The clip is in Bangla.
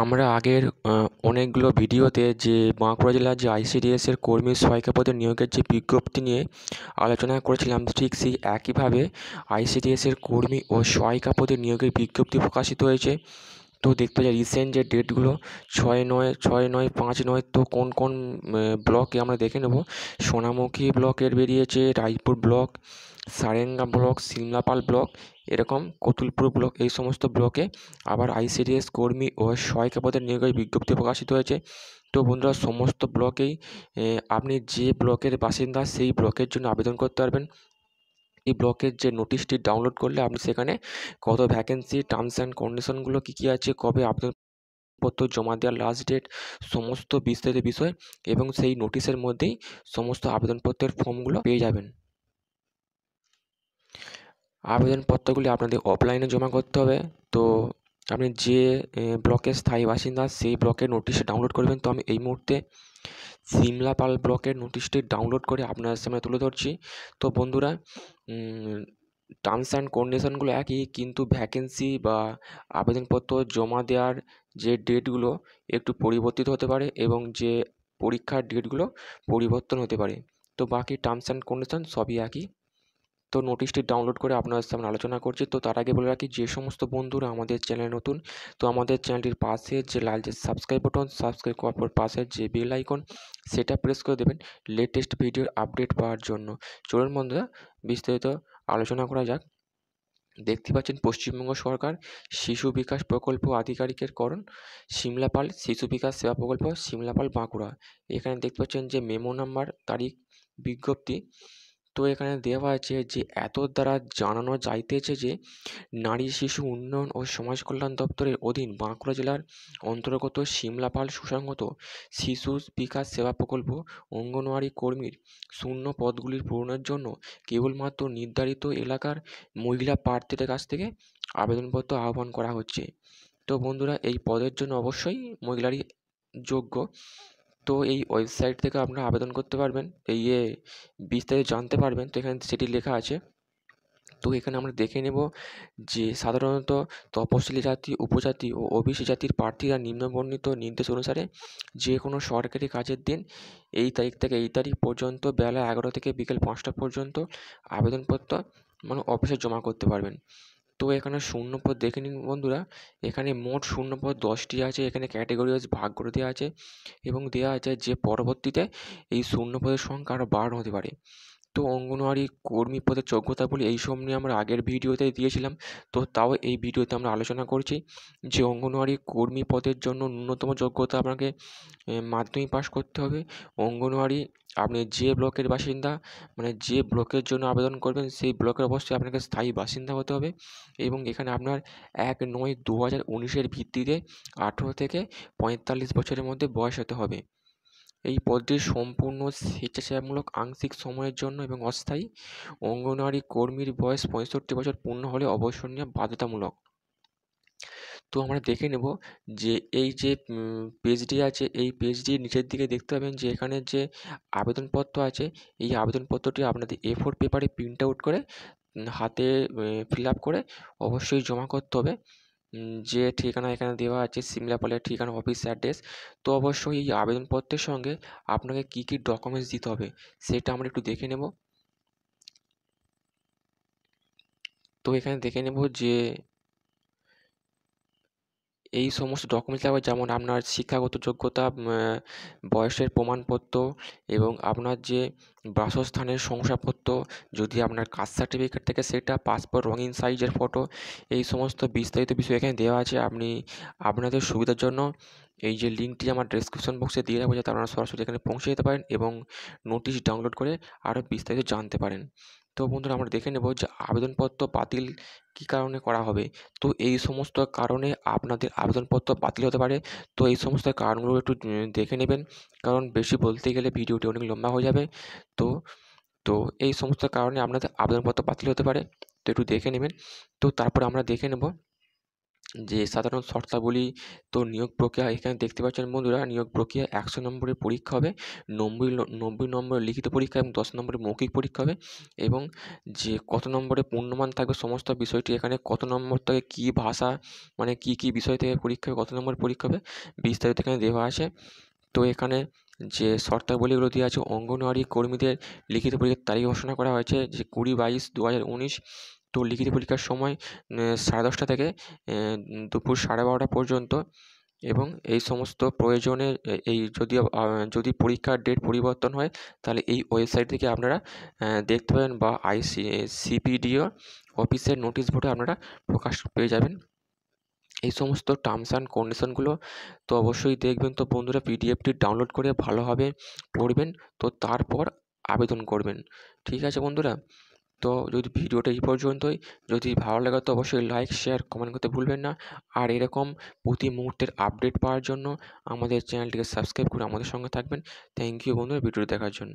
আমরা আগের অনেকগুলো ভিডিওতে যে বাঁকুড়া জেলার যে আইসিডিএসের কর্মী সহায়িকা পদে নিয়োগের যে বিজ্ঞপ্তি নিয়ে আলোচনা করেছিলাম ঠিক সেই একইভাবে আইসিডিএসের কর্মী ও সহায়িকা পদে নিয়োগের বিজ্ঞপ্তি প্রকাশিত হয়েছে তো দেখতে পাচ্ছি রিসেন্ট যে ডেটগুলো ছয় নয় ছয় নয় পাঁচ নয় তো কোন কোন ব্লকে আমরা দেখে নেব সোনামুখী ব্লকের বেরিয়েছে Raipur block Sarenga block Simlapal block এরকম কতুলপুর ব্লক এই সমস্ত ব্লকে আবার আইসিডিএস কর্মী ও সহায়িকা পদের নিয়োগের বিজ্ঞপ্তি প্রকাশিত হয়েছে তো বন্ধুরা সমস্ত ব্লকেই আপনি যে ব্লকের বাসিন্দা সেই ব্লকের জন্য আবেদন করতে পারবেন এই ব্লকের যে নোটিশটি ডাউনলোড করলে আপনি সেখানে কত ভ্যাকেন্সি টার্মস অ্যান্ড কন্ডিশনগুলো কী কী আছে কবে আবেদন পত্র জমা দেওয়ার লাস্ট ডেট সমস্ত বিস্তারিত বিষয় এবং সেই নোটিশের মধ্যেই সমস্ত আবেদনপত্রের ফর্মগুলো পেয়ে যাবেন আবেদনপত্রগুলি আপনাদের অফলাইনে জমা করতে হবে তো আপনি যে ব্লকের স্থায়ী বাসিন্দা সেই ব্লকের নোটিশটা ডাউনলোড করবেন তো আমি এই মুহূর্তে সিমলা পাল ব্লকের নোটিশটি ডাউনলোড করে আপনার সামনে তুলে ধরছি তো বন্ধুরা টার্মস অ্যান্ড কন্ডিশনগুলো একই কিন্তু ভ্যাকেন্সি বা আবেদনপত্র জমা দেওয়ার যে ডেটগুলো একটু পরিবর্তিত হতে পারে এবং যে পরীক্ষার ডেটগুলো পরিবর্তন হতে পারে তো বাকি টার্মস অ্যান্ড কন্ডিশন সবই একই তো নোটিশটি ডাউনলোড করে আপনাদের সামনে আলোচনা করছি তো তার আগে বলে রাখি যে সমস্ত বন্ধুরা আমাদের চ্যানেল নতুন তো আমাদের চ্যানেলটির পাশে যে লাল যে সাবস্ক্রাইব বাটন সাবস্ক্রাইব করার পর পাশের যে বেল আইকন সেটা প্রেস করে দেবেন লেটেস্ট ভিডিওর আপডেট পাওয়ার জন্য চলুন বন্ধুরা বিস্তারিত আলোচনা করা যাক দেখতে পাচ্ছেন পশ্চিমবঙ্গ সরকার শিশু বিকাশ প্রকল্প আধিকারিকের করণ সিমলাপাল শিশু বিকাশ সেবা প্রকল্প সিমলাপাল বাঁকুড়া এখানে দেখতে পাচ্ছেন যে মেমো নাম্বার তারিখ বিজ্ঞপ্তি তো এখানে দেওয়া আছে যে এত দ্বারা জানানো যাইতেছে যে নারী শিশু উন্নয়ন ও সমাজ কল্যাণ দপ্তরের অধীন বাঁকুড়া জেলার অন্তর্গত শিমলাপাল সুসংগত শিশু বিকাশ সেবা প্রকল্প অঙ্গনওয়াড়ি কর্মীর শূন্য পদগুলির পূরণের জন্য কেবলমাত্র নির্ধারিত এলাকার মহিলা প্রার্থীদের কাছ থেকে আবেদনপত্র আহ্বান করা হচ্ছে তো বন্ধুরা এই পদের জন্য অবশ্যই মহিলারই যোগ্য তো এই ওয়েবসাইট থেকে আপনারা আবেদন করতে পারবেন এই ইয়ে বিস্তারিত জানতে পারবেন তো এখানে সেটি লেখা আছে তো এখানে আমরা দেখে নেব যে সাধারণত তপশিলি জাতি উপজাতি ও ওবিসি জাতির প্রার্থীরা নিম্নবর্ণিত নির্দেশ অনুসারে যে কোনো সরকারি কাজের দিন এই তারিখ থেকে এই তারিখ পর্যন্ত বেলা এগারো থেকে বিকেল পাঁচটা পর্যন্ত আবেদনপত্র মানে অফিসে জমা করতে পারবেন তো এখানে শূন্যপদ দেখে নিন বন্ধুরা এখানে মোট শূন্যপদ দশটি আছে এখানে ক্যাটেগরি ওয়াইজ ভাগ করে দেওয়া আছে এবং দেওয়া আছে যে পরবর্তীতে এই শূন্যপদের সংখ্যা আরও বাড়ানো হতে পারে তো অঙ্গনওয়াড়ি কর্মী পদের যোগ্যতাগুলি এই সব নিয়ে আমরা আগের ভিডিওতে দিয়েছিলাম তো তাও এই ভিডিওতে আমরা আলোচনা করছি যে অঙ্গনওয়াড়ি কর্মী পদের জন্য ন্যূনতম যোগ্যতা আপনাকে মাধ্যমিক পাশ করতে হবে অঙ্গনওয়াড়ি আপনি যে ব্লকের বাসিন্দা মানে যে ব্লকের জন্য আবেদন করবেন সেই ব্লকের অবশ্যই আপনাকে স্থায়ী বাসিন্দা হতে হবে এবং এখানে আপনার এক নয় দু হাজার উনিশের ভিত্তিতে আঠেরো থেকে পঁয়তাল্লিশ বছরের মধ্যে বয়স হতে হবে এই পদটি সম্পূর্ণ স্বেচ্ছাসেবামূলক আংশিক সময়ের জন্য এবং অস্থায়ী অঙ্গনওয়াড়ি কর্মীর বয়স পঁয়ষট্টি বছর পূর্ণ হলে অবসর নেওয়া বাধ্যতামূলক তো আমরা দেখে নেব যে এই যে পেজটি আছে এই পেজটির নিচের দিকে দেখতে পাবেন যে এখানে যে আবেদনপত্র আছে এই আবেদনপত্রটি আপনাদের এ ফোর পেপারে প্রিন্ট আউট করে হাতে ফিল আপ করে অবশ্যই জমা করতে হবে যে ঠিকানা এখানে দেওয়া আছে সিমলাপালের ঠিকানা অফিস অ্যাড্রেস তো অবশ্যই এই আবেদনপত্রের সঙ্গে আপনাকে কী কী ডকুমেন্টস দিতে হবে সেটা আমরা একটু দেখে নেব তো এখানে দেখে নেব যে এই সমস্ত ডকুমেন্টস লাগবে যেমন আপনার শিক্ষাগত যোগ্যতা বয়সের প্রমাণপত্র এবং আপনার যে বাসস্থানের শংসাপত্র যদি আপনার কাস্ট সার্টিফিকেট থেকে সেটা পাসপোর্ট রঙিন সাইজের ফটো এই সমস্ত বিস্তারিত বিষয় এখানে দেওয়া আছে আপনি আপনাদের সুবিধার জন্য এই যে লিঙ্কটি আমার ডেসক্রিপশন বক্সে দিয়ে রাখবো যাতে আপনারা সরাসরি এখানে পৌঁছে যেতে পারেন এবং নোটিশ ডাউনলোড করে আরও বিস্তারিত জানতে পারেন তো বন্ধুরা আমরা দেখে নেব যে আবেদনপত্র বাতিল কী কারণে করা হবে তো এই সমস্ত কারণে আপনাদের আবেদনপত্র বাতিল হতে পারে তো এই সমস্ত কারণগুলো একটু দেখে নেবেন কারণ বেশি বলতে গেলে ভিডিওটি অনেক লম্বা হয়ে যাবে তো তো এই সমস্ত কারণে আপনাদের আবেদনপত্র বাতিল হতে পারে তো একটু দেখে নেবেন তো তারপর আমরা দেখে নেব যে সাধারণ শর্তাবলী তো নিয়োগ প্রক্রিয়া এখানে দেখতে পাচ্ছেন বন্ধুরা নিয়োগ প্রক্রিয়া একশো নম্বরের পরীক্ষা হবে নব্বই নব্বই নম্বরের লিখিত পরীক্ষা এবং দশ নম্বরের মৌখিক পরীক্ষা হবে এবং যে কত নম্বরে পূর্ণমান থাকবে সমস্ত বিষয়টি এখানে কত নম্বর থেকে কী ভাষা মানে কি কি বিষয় থেকে পরীক্ষা হবে কত নম্বর পরীক্ষা হবে বিস্তারিত এখানে দেওয়া আছে তো এখানে যে শর্তাবলীগুলো দেওয়া আছে অঙ্গনওয়াড়ি কর্মীদের লিখিত পরীক্ষার তারিখ ঘোষণা করা হয়েছে যে কুড়ি বাইশ দু হাজার উনিশ তো লিখিত পরীক্ষার সময় সাড়ে দশটা থেকে দুপুর সাড়ে বারোটা পর্যন্ত এবং এই সমস্ত প্রয়োজনে এই যদি যদি পরীক্ষার ডেট পরিবর্তন হয় তাহলে এই ওয়েবসাইট থেকে আপনারা দেখতে পাবেন বা আইসি সিপিডিও অফিসের নোটিশ বোর্ডে আপনারা প্রকাশ পেয়ে যাবেন এই সমস্ত টার্মস অ্যান্ড কন্ডিশনগুলো তো অবশ্যই দেখবেন তো বন্ধুরা পিডিএফটি ডাউনলোড করে ভালোভাবে পড়বেন তো তারপর আবেদন করবেন ঠিক আছে বন্ধুরা তো যদি ভিডিওটা এই পর্যন্তই যদি ভালো লাগে তো অবশ্যই লাইক শেয়ার কমেন্ট করতে ভুলবেন না আর এরকম প্রতি মুহূর্তের আপডেট পাওয়ার জন্য আমাদের চ্যানেলটিকে সাবস্ক্রাইব করে আমাদের সঙ্গে থাকবেন থ্যাংক ইউ বন্ধুরা ভিডিও দেখার জন্য